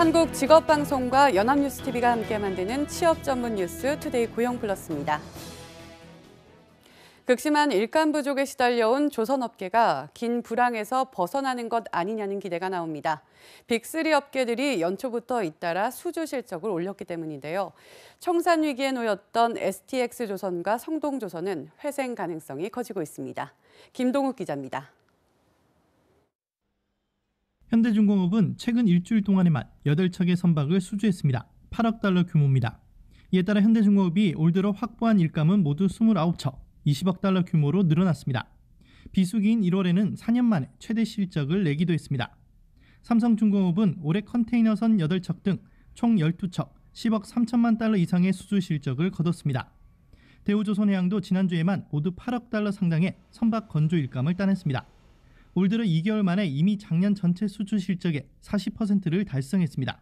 한국직업방송과 연합뉴스TV가 함께 만드는 취업 전문 뉴스 투데이 고용플러스입니다. 극심한 일감 부족에 시달려온 조선업계가 긴 불황에서 벗어나는 것 아니냐는 기대가 나옵니다. 빅3 업계들이 연초부터 잇따라 수주 실적을 올렸기 때문인데요. 청산 위기에 놓였던 STX 조선과 성동조선은 회생 가능성이 커지고 있습니다. 김동욱 기자입니다. 현대중공업은 최근 일주일 동안에만 8척의 선박을 수주했습니다. 8억 달러 규모입니다. 이에 따라 현대중공업이 올 들어 확보한 일감은 모두 29척, 20억 달러 규모로 늘어났습니다. 비수기인 1월에는 4년 만에 최대 실적을 내기도 했습니다. 삼성중공업은 올해 컨테이너선 8척 등 총 12척, 10억 3천만 달러 이상의 수주 실적을 거뒀습니다. 대우조선해양도 지난주에만 모두 8억 달러 상당의 선박 건조 일감을 따냈습니다. 올 들어 2개월 만에 이미 작년 전체 수출 실적의 40%를 달성했습니다.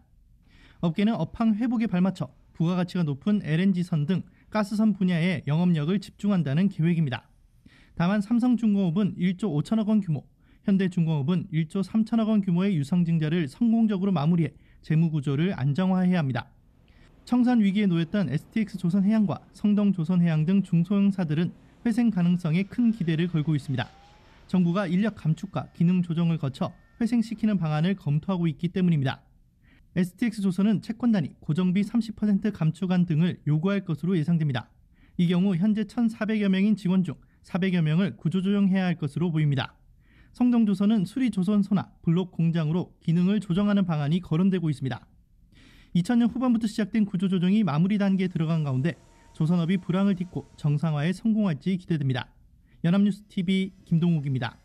업계는 업황 회복에 발맞춰 부가가치가 높은 LNG선 등 가스선 분야에 영업력을 집중한다는 계획입니다. 다만 삼성중공업은 1조 5천억 원 규모, 현대중공업은 1조 3천억 원 규모의 유상증자를 성공적으로 마무리해 재무구조를 안정화해야 합니다. 청산 위기에 놓였던 STX 조선해양과 성동 조선해양 등 중소형사들은 회생 가능성에 큰 기대를 걸고 있습니다. 정부가 인력 감축과 기능 조정을 거쳐 회생시키는 방안을 검토하고 있기 때문입니다. STX조선은 채권단이 고정비 30% 감축안 등을 요구할 것으로 예상됩니다. 이 경우 현재 1,400여 명인 직원 중 400여 명을 구조조정해야 할 것으로 보입니다. 성정조선은 수리조선 소나 블록 공장으로 기능을 조정하는 방안이 거론되고 있습니다. 2000년 후반부터 시작된 구조조정이 마무리 단계에 들어간 가운데 조선업이 불황을 딛고 정상화에 성공할지 기대됩니다. 연합뉴스TV 김동욱입니다.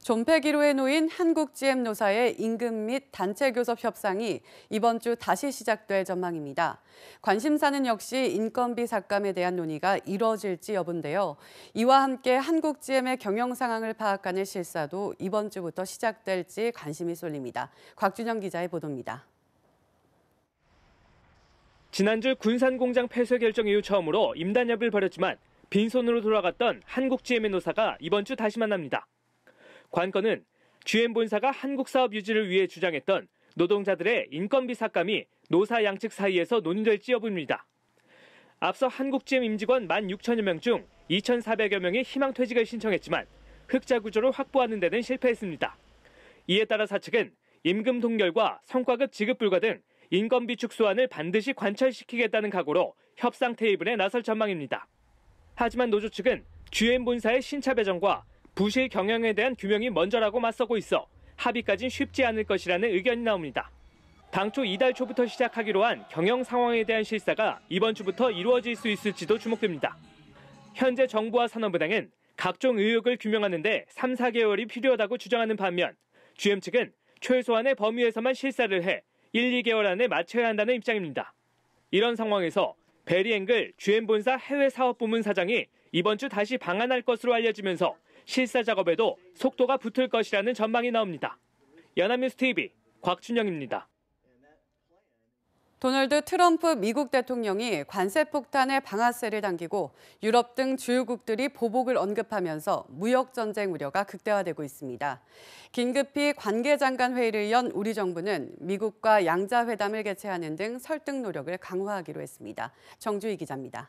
존폐기로 에놓인 한국GM 노사의 임금 및 단체교섭 협상이 이번 주 다시 시작될 전망입니다. 관심사는 역시 인건비 삭감에 대한 논의가 이뤄질지 여부인데요. 이와 함께 한국GM의 경영 상황을 파악하는 실사도 이번 주부터 시작될지 관심이 쏠립니다. 곽준영 기자의 보도입니다. 지난주 군산공장 폐쇄 결정 이후 처음으로 임단협을 벌였지만 빈손으로 돌아갔던 한국 GM의 노사가 이번 주 다시 만납니다. 관건은 GM 본사가 한국 사업 유지를 위해 주장했던 노동자들의 인건비 삭감이 노사 양측 사이에서 논의될지 여부입니다. 앞서 한국 GM 임직원 1만 6천여 명 중 2,400여 명이 희망 퇴직을 신청했지만 흑자 구조를 확보하는 데는 실패했습니다. 이에 따라 사측은 임금 동결과 성과급 지급 불가 등 인건비 축소안을 반드시 관철시키겠다는 각오로 협상 테이블에 나설 전망입니다. 하지만 노조 측은 GM 본사의 신차 배정과 부실 경영에 대한 규명이 먼저라고 맞서고 있어 합의까진 쉽지 않을 것이라는 의견이 나옵니다. 당초 이달 초부터 시작하기로 한 경영 상황에 대한 실사가 이번 주부터 이루어질 수 있을지도 주목됩니다. 현재 정부와 산업은행은 각종 의혹을 규명하는데 3, 4개월이 필요하다고 주장하는 반면 GM 측은 최소한의 범위에서만 실사를 해 1, 2개월 안에 마쳐야 한다는 입장입니다. 이런 상황에서 베리앵글 주엔본사 해외 사업 부문 사장이 이번 주 다시 방한할 것으로 알려지면서 실사 작업에도 속도가 붙을 것이라는 전망이 나옵니다. 연합뉴스 TV 곽춘영입니다. 도널드 트럼프 미국 대통령이 관세 폭탄에 방아쇠를 당기고 유럽 등 주요국들이 보복을 언급하면서 무역 전쟁 우려가 극대화되고 있습니다. 긴급히 관계 장관 회의를 연 우리 정부는 미국과 양자 회담을 개최하는 등 설득 노력을 강화하기로 했습니다. 정주희 기자입니다.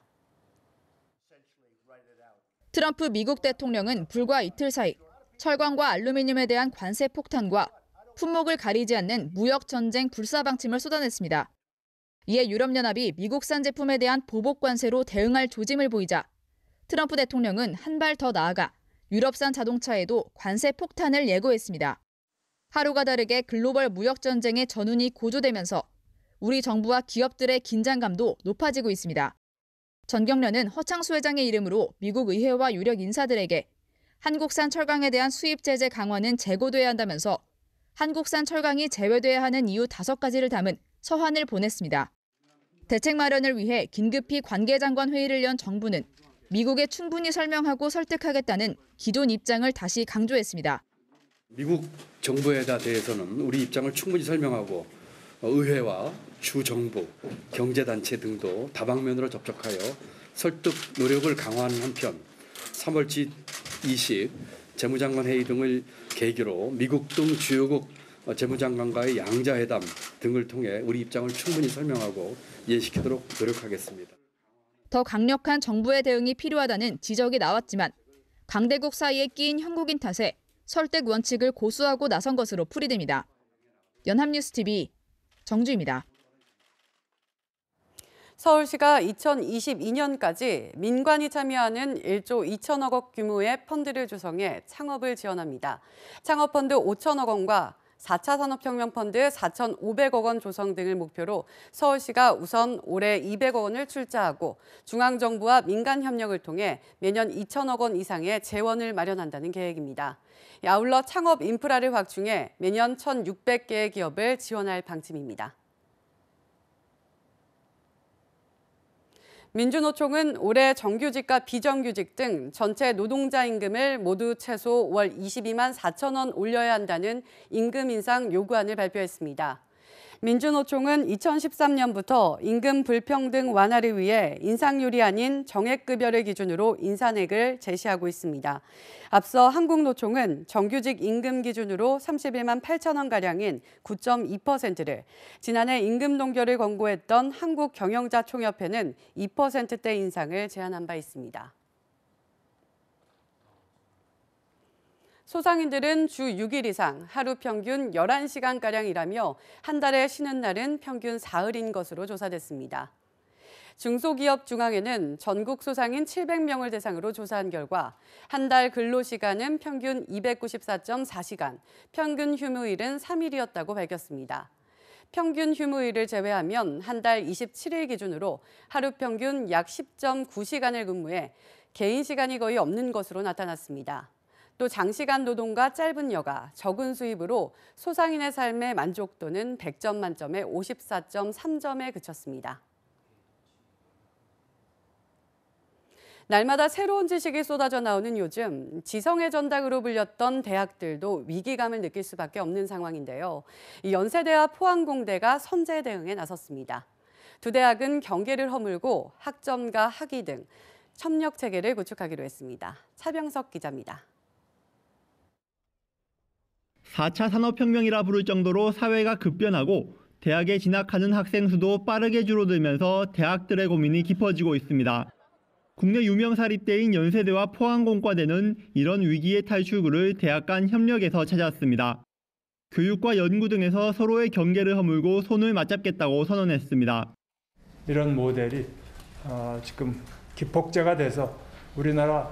트럼프 미국 대통령은 불과 이틀 사이 철광과 알루미늄에 대한 관세 폭탄과 품목을 가리지 않는 무역 전쟁 불사방침을 쏟아냈습니다. 이에 유럽연합이 미국산 제품에 대한 보복 관세로 대응할 조짐을 보이자 트럼프 대통령은 한 발 더 나아가 유럽산 자동차에도 관세 폭탄을 예고했습니다. 하루가 다르게 글로벌 무역 전쟁의 전운이 고조되면서 우리 정부와 기업들의 긴장감도 높아지고 있습니다. 전경련은 허창수 회장의 이름으로 미국 의회와 유력 인사들에게 한국산 철강에 대한 수입 제재 강화는 제고돼야 한다면서 한국산 철강이 제외돼야 하는 이유 다섯 가지를 담은 서한을 보냈습니다. 대책 마련을 위해 긴급히 관계장관 회의를 연 정부는 미국에 충분히 설명하고 설득하겠다는 기존 입장을 다시 강조했습니다. 미국 정부에 대해서는 우리 입장을 충분히 설명하고 어, 의회와 주 정부, 경제단체 등도 다방면으로 접촉하여 설득 노력을 강화하는 한편 3월 2 0 재무장관 회의 등을 계기로 미국 등 주요국 어, 재무장관과의 양자회담 등을 통해 우리 입장을 충분히 설명하고 이해시키도록 노력하겠습니다. 더 강력한 정부의 대응이 필요하다는 지적이 나왔지만 강대국 사이에 끼인 한국인 탓에 설득 원칙을 고수하고 나선 것으로 풀이됩니다. 연합뉴스 TV 정주입니다. 서울시가 2022년까지 민관이 참여하는 1조 2천억 원 규모의 펀드를 조성해 창업을 지원합니다. 창업펀드 5천억 원과 4차 산업혁명 펀드 4,500억 원 조성 등을 목표로 서울시가 우선 올해 200억 원을 출자하고 중앙정부와 민간 협력을 통해 매년 2천억 원 이상의 재원을 마련한다는 계획입니다. 아울러 창업 인프라를 확충해 매년 1,600개의 기업을 지원할 방침입니다. 민주노총은 올해 정규직과 비정규직 등 전체 노동자 임금을 모두 최소 월 22만 4천 원 올려야 한다는 임금 인상 요구안을 발표했습니다. 민주노총은 2013년부터 임금 불평등 완화를 위해 인상률이 아닌 정액급여를 기준으로 인산액을 제시하고 있습니다. 앞서 한국노총은 정규직 임금 기준으로 31만 8천 원가량인 9.2%를 지난해 임금 동결을 권고했던 한국경영자총협회는 2%대 인상을 제안한 바 있습니다. 소상인들은 주 6일 이상 하루 평균 11시간가량 일하며 한 달에 쉬는 날은 평균 4흘인 것으로 조사됐습니다. 중소기업 중앙회는 전국 소상인 700명을 대상으로 조사한 결과 한 달 근로시간은 평균 294.4시간, 평균 휴무일은 3일이었다고 밝혔습니다. 평균 휴무일을 제외하면 한 달 27일 기준으로 하루 평균 약 10.9시간을 근무해 개인 시간이 거의 없는 것으로 나타났습니다. 또 장시간 노동과 짧은 여가, 적은 수입으로 소상인의 삶의 만족도는 100점 만점에 54.3점에 그쳤습니다. 날마다 새로운 지식이 쏟아져 나오는 요즘 지성의 전당으로 불렸던 대학들도 위기감을 느낄 수밖에 없는 상황인데요. 연세대와 포항공대가 선제 대응에 나섰습니다. 두 대학은 경계를 허물고 학점과 학위 등 협력 체계를 구축하기로 했습니다. 차병석 기자입니다. 4차 산업혁명이라 부를 정도로 사회가 급변하고 대학에 진학하는 학생 수도 빠르게 줄어들면서 대학들의 고민이 깊어지고 있습니다. 국내 유명 사립대인 연세대와 포항공과대는 이런 위기의 탈출구를 대학 간 협력에서 찾았습니다. 교육과 연구 등에서 서로의 경계를 허물고 손을 맞잡겠다고 선언했습니다. 이런 모델이 어, 지금 기폭제가 돼서 우리나라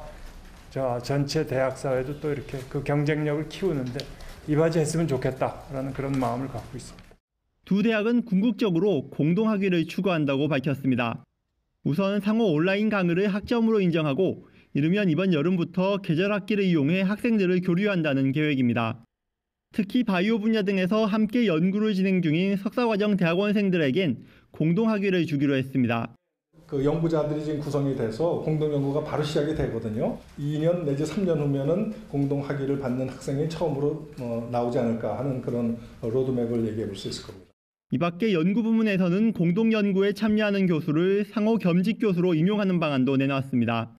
전체 대학 사회도 또 이렇게 그 경쟁력을 키우는데 이바지했으면 좋겠다라는 그런 마음을 갖고 있습니다. 두 대학은 궁극적으로 공동 학위를 추구한다고 밝혔습니다. 우선 상호 온라인 강의를 학점으로 인정하고 이르면 이번 여름부터 계절 학기를 이용해 학생들을 교류한다는 계획입니다. 특히 바이오 분야 등에서 함께 연구를 진행 중인 석사과정 대학원생들에겐 공동 학위를 주기로 했습니다. 그 연구자들이 지금 구성이 돼서 공동 연구가 바로 시작이 되거든요. 2년 내지 3년 후면은 공동 학위를 받는 학생이 처음으로 어, 나오지 않을까 하는 그런 로드맵을 얘기해 볼 수 있을 겁니다. 이밖에 연구 부문에서는 공동 연구에 참여하는 교수를 상호 겸직 교수로 임용하는 방안도 내놨습니다.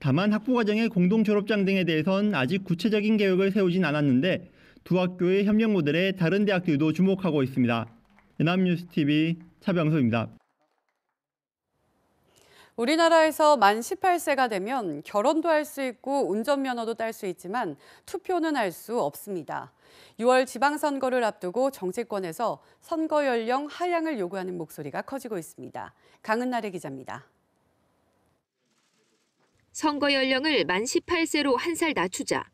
다만 학부 과정의 공동 졸업장 등에 대해선 아직 구체적인 계획을 세우진 않았는데 두 학교의 협력 모델에 다른 대학들도 주목하고 있습니다. 연합뉴스 TV 차병수입니다. 우리나라에서 만 18세가 되면 결혼도 할 수 있고 운전면허도 딸 수 있지만 투표는 할 수 없습니다. 6월 지방선거를 앞두고 정치권에서 선거 연령 하향을 요구하는 목소리가 커지고 있습니다. 강은나래 기자입니다. 선거 연령을 만 18세로 한 살 낮추자.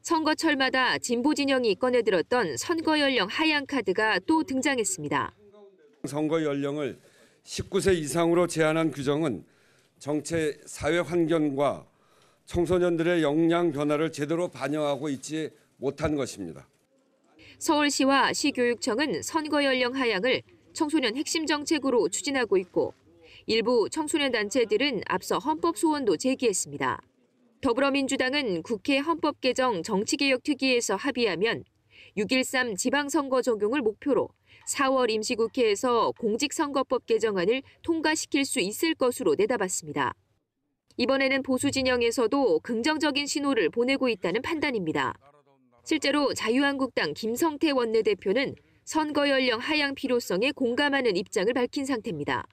선거철마다 진보 진영이 꺼내들었던 선거 연령 하향 카드가 또 등장했습니다. 선거 연령을 19세 이상으로 제한한 규정은 정체 사회 환경과 청소년들의 역량 변화를 제대로 반영하고 있지 못한 것입니다. 서울시와 시교육청은 선거 연령 하향을 청소년 핵심 정책으로 추진하고 있고 일부 청소년 단체들은 앞서 헌법 소원도 제기했습니다. 더불어민주당은 국회 헌법 개정 정치개혁 특위에서 합의하면 6.13 지방선거 적용을 목표로 4월 임시국회에서 공직선거법 개정안을 통과시킬 수 있을 것으로 내다봤습니다. 이번에는 보수 진영에서도 긍정적인 신호를 보내고 있다는 판단입니다. 실제로 자유한국당 김성태 원내대표는 선거 연령 하향 필요성에 공감하는 입장을 밝힌 상태입니다.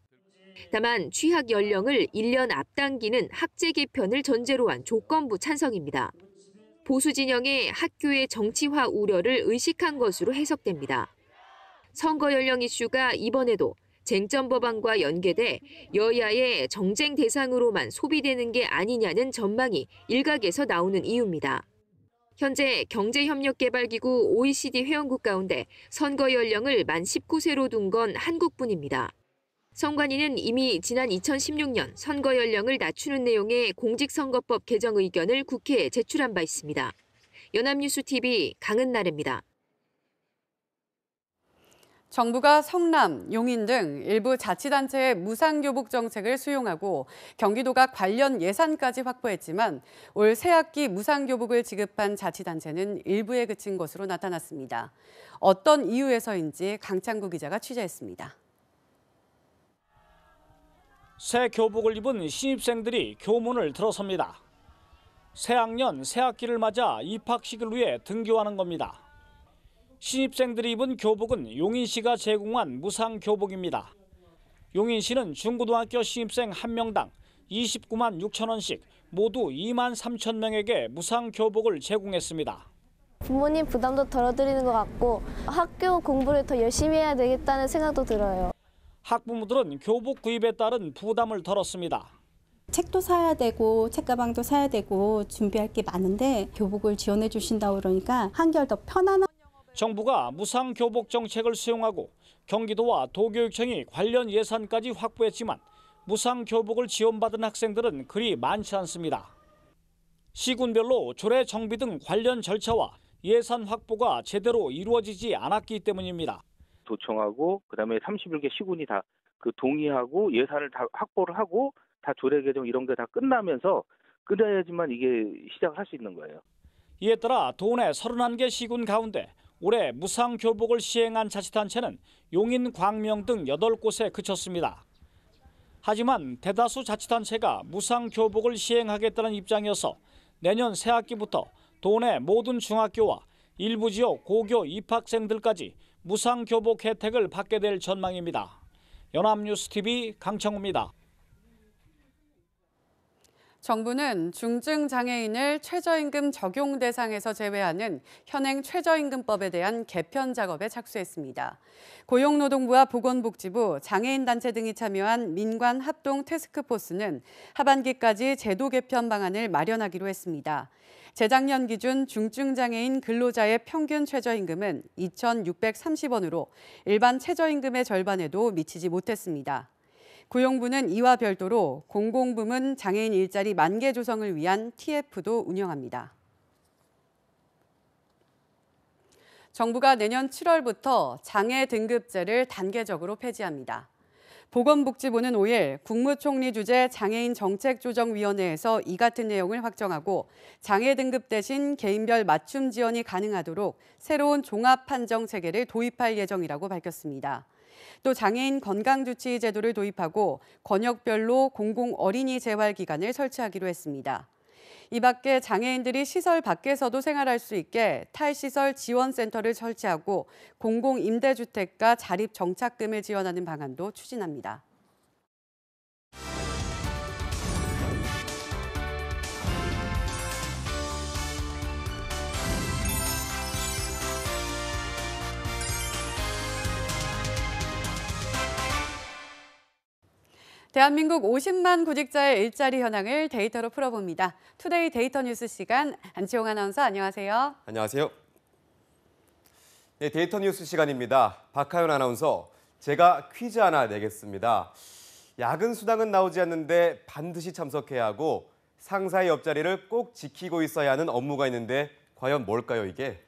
다만 취학 연령을 1년 앞당기는 학제 개편을 전제로 한 조건부 찬성입니다. 보수 진영의 학교의 정치화 우려를 의식한 것으로 해석됩니다. 선거 연령 이슈가 이번에도 쟁점 법안과 연계돼 여야의 정쟁 대상으로만 소비되는 게 아니냐는 전망이 일각에서 나오는 이유입니다. 현재 경제협력개발기구 OECD 회원국 가운데 선거 연령을 만 19세로 둔 건 한국뿐입니다. 선관위는 이미 지난 2016년 선거 연령을 낮추는 내용의 공직선거법 개정 의견을 국회에 제출한 바 있습니다. 연합뉴스 TV 강은나래입니다. 정부가 성남, 용인 등 일부 자치단체의 무상교복 정책을 수용하고 경기도가 관련 예산까지 확보했지만 올 새학기 무상교복을 지급한 자치단체는 일부에 그친 것으로 나타났습니다. 어떤 이유에서인지 강창구 기자가 취재했습니다. 새 교복을 입은 신입생들이 교문을 들어섭니다. 새학년 새학기를 맞아 입학식을 위해 등교하는 겁니다. 신입생들이 입은 교복은 용인시가 제공한 무상 교복입니다. 용인시는 중고등학교 신입생 한명당 29만 6천 원씩 모두 2만 3천 명에게 무상 교복을 제공했습니다. 부모님 부담도 덜어드리는 것 같고 학교 공부를 더 열심히 해야 되겠다는 생각도 들어요. 학부모들은 교복 구입에 따른 부담을 덜었습니다. 책도 사야 되고 책가방도 사야 되고 준비할 게 많은데 교복을 지원해 주신다 그러니까 한결 더 편안한 정부가 무상 교복 정책을 수용하고 경기도와 도교육청이 관련 예산까지 확보했지만 무상 교복을 지원받은 학생들은 그리 많지 않습니다. 시군별로 조례 정비 등 관련 절차와 예산 확보가 제대로 이루어지지 않았기 때문입니다. 도청하고 그다음에 31개 시군이 다 그 동의하고 예산을 다 확보를 하고 다 조례 개정 이런 게 다 끝나면서 끝나야지만 이게 시작할 수 있는 거예요. 이에 따라 도내 31개 시군 가운데 올해 무상 교복을 시행한 자치단체는 용인, 광명 등 8곳에 그쳤습니다. 하지만 대다수 자치단체가 무상 교복을 시행하겠다는 입장이어서 내년 새학기부터 도내 모든 중학교와 일부 지역 고교 입학생들까지 무상 교복 혜택을 받게 될 전망입니다. 연합뉴스TV 강창우입니다. 정부는 중증 장애인을 최저임금 적용 대상에서 제외하는 현행 최저임금법에 대한 개편 작업에 착수했습니다. 고용노동부와 보건복지부, 장애인단체 등이 참여한 민관 합동 태스크포스는 하반기까지 제도 개편 방안을 마련하기로 했습니다. 재작년 기준 중증장애인 근로자의 평균 최저임금은 2,630원으로 일반 최저임금의 절반에도 미치지 못했습니다. 고용부는 이와 별도로 공공부문 장애인 일자리 만개 조성을 위한 TF도 운영합니다. 정부가 내년 7월부터 장애 등급제를 단계적으로 폐지합니다. 보건복지부는 5일 국무총리 주재 장애인 정책조정위원회에서 이 같은 내용을 확정하고 장애 등급 대신 개인별 맞춤 지원이 가능하도록 새로운 종합 판정 체계를 도입할 예정이라고 밝혔습니다. 또 장애인 건강조치 제도를 도입하고 권역별로 공공 어린이 재활기관을 설치하기로 했습니다. 이 밖에 장애인들이 시설 밖에서도 생활할 수 있게 탈시설 지원센터를 설치하고 공공임대주택과 자립정착금을 지원하는 방안도 추진합니다. 대한민국 50만 구직자의 일자리 현황을 데이터로 풀어봅니다. 투데이 데이터 뉴스 시간 안치홍 아나운서 안녕하세요. 안녕하세요. 네, 데이터 뉴스 시간입니다. 박하연 아나운서, 제가 퀴즈 하나 내겠습니다. 야근 수당은 나오지 않는데 반드시 참석해야 하고 상사의 옆자리를 꼭 지키고 있어야 하는 업무가 있는데 과연 뭘까요, 이게?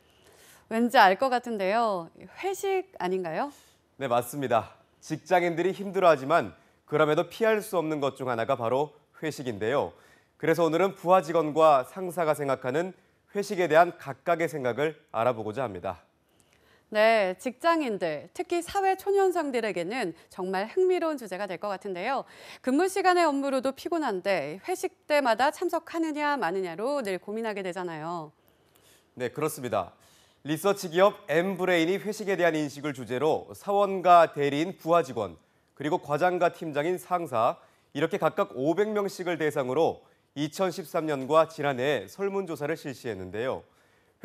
왠지 알 것 같은데요. 회식 아닌가요? 네, 맞습니다. 직장인들이 힘들어하지만 그럼에도 피할 수 없는 것 중 하나가 바로 회식인데요. 그래서 오늘은 부하 직원과 상사가 생각하는 회식에 대한 각각의 생각을 알아보고자 합니다. 네, 직장인들, 특히 사회 초년생들에게는 정말 흥미로운 주제가 될 것 같은데요. 근무 시간의 업무로도 피곤한데 회식 때마다 참석하느냐 마느냐로 늘 고민하게 되잖아요. 네, 그렇습니다. 리서치 기업 엠브레인이 회식에 대한 인식을 주제로 사원과 대리인 부하 직원, 그리고 과장과 팀장인 상사 이렇게 각각 500명씩을 대상으로 2013년과 지난해 설문조사를 실시했는데요.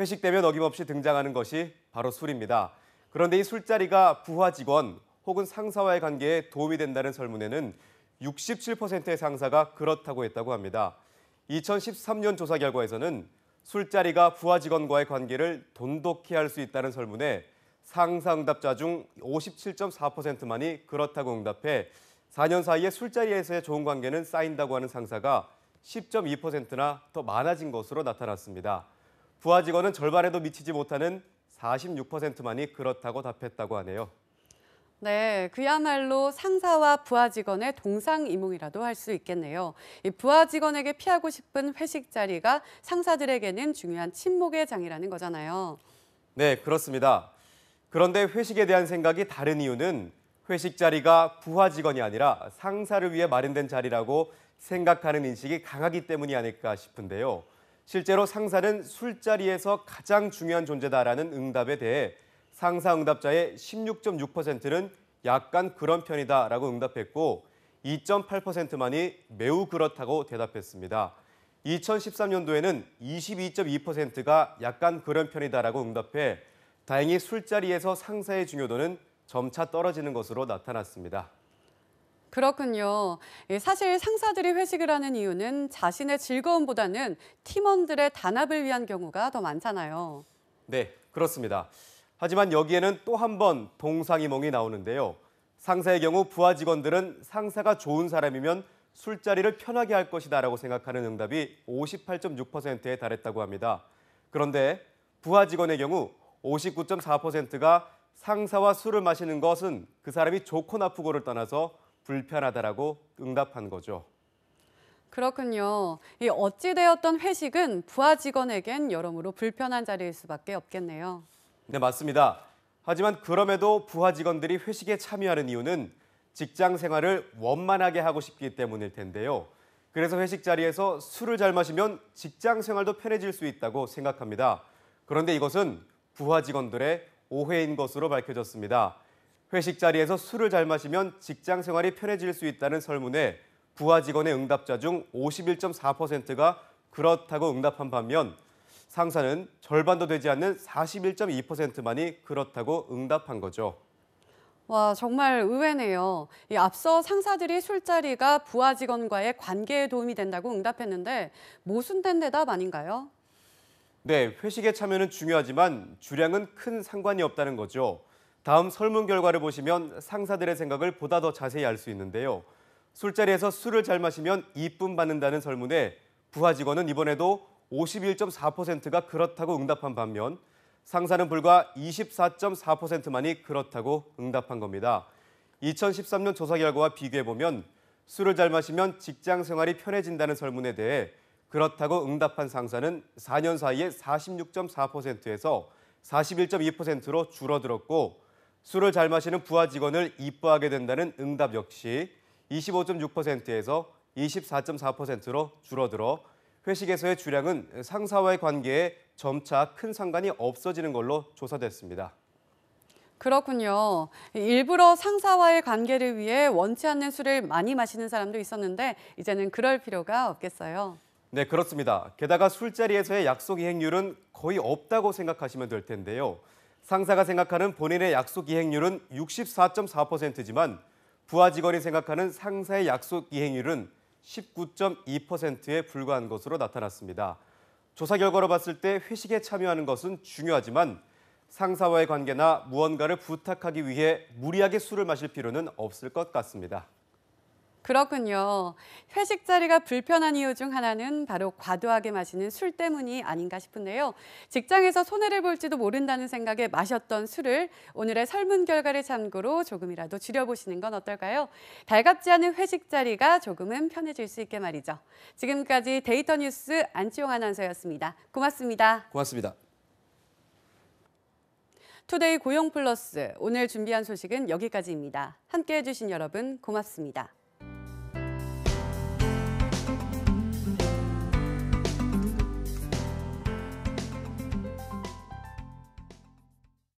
회식 되면 어김없이 등장하는 것이 바로 술입니다. 그런데 이 술자리가 부하 직원 혹은 상사와의 관계에 도움이 된다는 설문에는 67%의 상사가 그렇다고 했다고 합니다. 2013년 조사 결과에서는 술자리가 부하 직원과의 관계를 돈독히 할 수 있다는 설문에 상상답자 중 57.4%만이 그렇다고 응답해 4년 사이에 술자리에서의 좋은 관계는 쌓인다고 하는 상사가 10.2%나 더 많아진 것으로 나타났습니다. 부하 직원은 절반에도 미치지 못하는 46%만이 그렇다고 답했다고 하네요. 네, 그야말로 상사와 부하 직원의 동상이몽이라도 할 수 있겠네요. 이 부하 직원에게 피하고 싶은 회식 자리가 상사들에게는 중요한 침묵의 장이라는 거잖아요. 네, 그렇습니다. 그런데 회식에 대한 생각이 다른 이유는 회식 자리가 부하 직원이 아니라 상사를 위해 마련된 자리라고 생각하는 인식이 강하기 때문이 아닐까 싶은데요. 실제로 상사는 술자리에서 가장 중요한 존재다라는 응답에 대해 상사 응답자의 16.6%는 약간 그런 편이다라고 응답했고 2.8%만이 매우 그렇다고 대답했습니다. 2013년도에는 22.2%가 약간 그런 편이다라고 응답해 다행히 술자리에서 상사의 중요도는 점차 떨어지는 것으로 나타났습니다. 그렇군요. 예, 사실 상사들이 회식을 하는 이유는 자신의 즐거움보다는 팀원들의 단합을 위한 경우가 더 많잖아요. 네, 그렇습니다. 하지만 여기에는 또 한 번 동상이몽이 나오는데요. 상사의 경우 부하 직원들은 상사가 좋은 사람이면 술자리를 편하게 할 것이다라고 생각하는 응답이 58.6%에 달했다고 합니다. 그런데 부하 직원의 경우 59.4%가 상사와 술을 마시는 것은 그 사람이 좋고 나쁘고를 떠나서 불편하다라고 응답한 거죠. 그렇군요. 이 어찌되었던 회식은 부하 직원에겐 여러모로 불편한 자리일 수밖에 없겠네요. 네, 맞습니다. 하지만 그럼에도 부하 직원들이 회식에 참여하는 이유는 직장 생활을 원만하게 하고 싶기 때문일 텐데요. 그래서 회식 자리에서 술을 잘 마시면 직장 생활도 편해질 수 있다고 생각합니다. 그런데 이것은 부하 직원들의 오해인 것으로 밝혀졌습니다. 회식 자리에서 술을 잘 마시면 직장 생활이 편해질 수 있다는 설문에 부하 직원의 응답자 중 51.4%가 그렇다고 응답한 반면 상사는 절반도 되지 않는 41.2%만이 그렇다고 응답한 거죠. 와, 정말 의외네요. 이 앞서 상사들이 술자리가 부하 직원과의 관계에 도움이 된다고 응답했는데 모순된 대답 아닌가요? 네, 회식에 참여는 중요하지만 주량은 큰 상관이 없다는 거죠. 다음 설문 결과를 보시면 상사들의 생각을 보다 더 자세히 알 수 있는데요. 술자리에서 술을 잘 마시면 이쁨 받는다는 설문에 부하 직원은 이번에도 51.4%가 그렇다고 응답한 반면 상사는 불과 24.4%만이 그렇다고 응답한 겁니다. 2013년 조사 결과와 비교해 보면 술을 잘 마시면 직장 생활이 편해진다는 설문에 대해 그렇다고 응답한 상사는 4년 사이에 46.4%에서 41.2%로 줄어들었고 술을 잘 마시는 부하 직원을 이뻐하게 된다는 응답 역시 25.6%에서 24.4%로 줄어들어 회식에서의 주량은 상사와의 관계에 점차 큰 상관이 없어지는 걸로 조사됐습니다. 그렇군요. 일부러 상사와의 관계를 위해 원치 않는 술을 많이 마시는 사람도 있었는데 이제는 그럴 필요가 없겠어요. 네, 그렇습니다. 게다가 술자리에서의 약속 이행률은 거의 없다고 생각하시면 될 텐데요. 상사가 생각하는 본인의 약속 이행률은 64.4%지만 부하 직원이 생각하는 상사의 약속 이행률은 19.2%에 불과한 것으로 나타났습니다. 조사 결과로 봤을 때 회식에 참여하는 것은 중요하지만 상사와의 관계나 무언가를 부탁하기 위해 무리하게 술을 마실 필요는 없을 것 같습니다. 그렇군요. 회식 자리가 불편한 이유 중 하나는 바로 과도하게 마시는 술 때문이 아닌가 싶은데요. 직장에서 손해를 볼지도 모른다는 생각에 마셨던 술을 오늘의 설문 결과를 참고로 조금이라도 줄여보시는 건 어떨까요? 달갑지 않은 회식 자리가 조금은 편해질 수 있게 말이죠. 지금까지 데이터 뉴스 안치용 아나운서였습니다. 고맙습니다. 고맙습니다. 투데이 고용 플러스 오늘 준비한 소식은 여기까지입니다. 함께해 주신 여러분 고맙습니다.